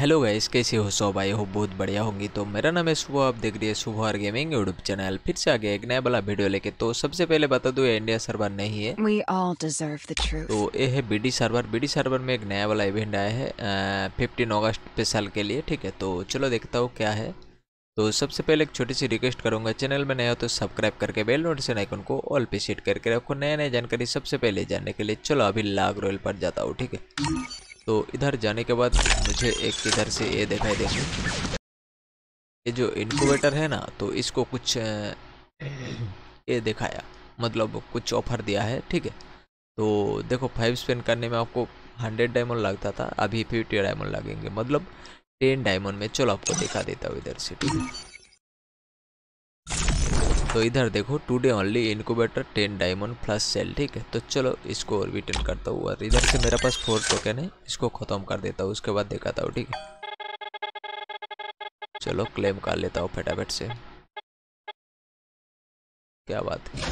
Hello guys कैसे हो सो भाई हो बहुत बढ़िया होंगी तो मेरा नाम है सुबह आप देख रही है सुबह और गेमिंग यूट्यूब चैनल फिर से आगे एक नया वाला वीडियो लेके तो सबसे पहले बता दूं इंडिया सर्वर नहीं है We all deserve the truth. तो ये है बीडी सर्वर बीडी सर्वर में एक नया वाला इवेंट आया है फिफ्टीन अगस्त स्पेशल के लिए ठीक है तो चलो देखता हूँ क्या है तो सबसे पहले एक छोटी सी रिक्वेस्ट करूंगा चैनल में नया हो तो सब्सक्राइब करके बेल नोटिफिकेशन आइकन को ऑल पे सेट करके रखो नया नया जानकारी सबसे पहले जानने के लिए चलो अभी लाग रोयल पर जाता हूँ ठीक है तो इधर जाने के बाद मुझे एक इधर से ये दिखाई देंगे ये जो इनक्यूबेटर है ना तो इसको कुछ ये दिखाया मतलब कुछ ऑफर दिया है ठीक है तो देखो फाइव स्पेंड करने में आपको हंड्रेड डायमंड लगता था अभी फिफ्टी डायमंड लगेंगे मतलब टेन डायमंड में चलो आपको दिखा देता हूँ इधर से ठीक है तो इधर देखो today only incubator ten diamond plus sale ठीक है तो चलो इसको और रिटर्न करता हूँ और इधर से मेरे पास फोर टोकन है इसको ख़त्म कर देता हूँ उसके बाद दिखाता हूँ ठीक है चलो क्लेम कर लेता हूँ फटाफट से क्या बात है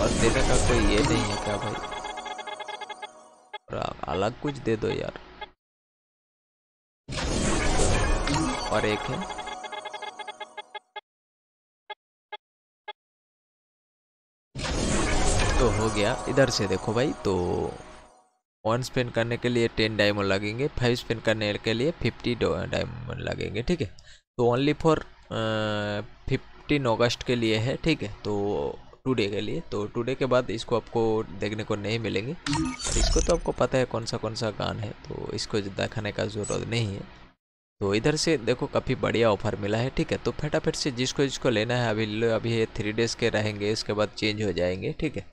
और देने का कोई ये नहीं है क्या भाई अलग कुछ दे दो यार और एक है तो हो गया इधर से देखो भाई तो वन स्पेन करने के लिए टेन डायमंड लगेंगे फाइव स्पेन करने के लिए फिफ्टी डायमंड लगेंगे ठीक है तो ओनली फॉर फिफ्टीन अगस्त के लिए है ठीक है तो टुडे के लिए तो टुडे के बाद इसको आपको देखने को नहीं मिलेंगे इसको तो आपको पता है कौन सा कौन सा गान है तो इसको दिखाने का ज़रूरत नहीं है तो इधर से देखो काफ़ी बढ़िया ऑफर मिला है ठीक है तो फटाफट से जिसको जिसको लेना है अभी लो अभी ये थ्री डेज के रहेंगे इसके बाद चेंज हो जाएंगे ठीक है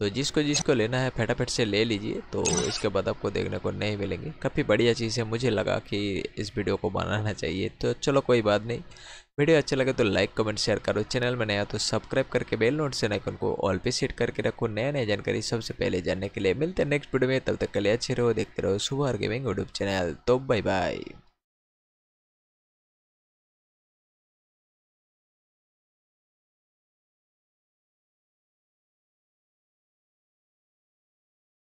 तो जिसको जिसको लेना है फटाफट से ले लीजिए तो इसके बाद आपको देखने को नहीं मिलेंगे काफ़ी बढ़िया चीज़ है मुझे लगा कि इस वीडियो को बनाना चाहिए तो चलो कोई बात नहीं वीडियो अच्छा लगे तो लाइक कमेंट शेयर करो चैनल में नया तो सब्सक्राइब करके बेल से नाइकन को ऑल पे सेट करके रखो नया नया जानकारी सबसे पहले जानने के लिए मिलते हैं नेक्स्ट वीडियो में तब तक के लिए अच्छे रहो देखते रहो सुबह गेमिंग यूट्यूब चैनल तो बाय बाय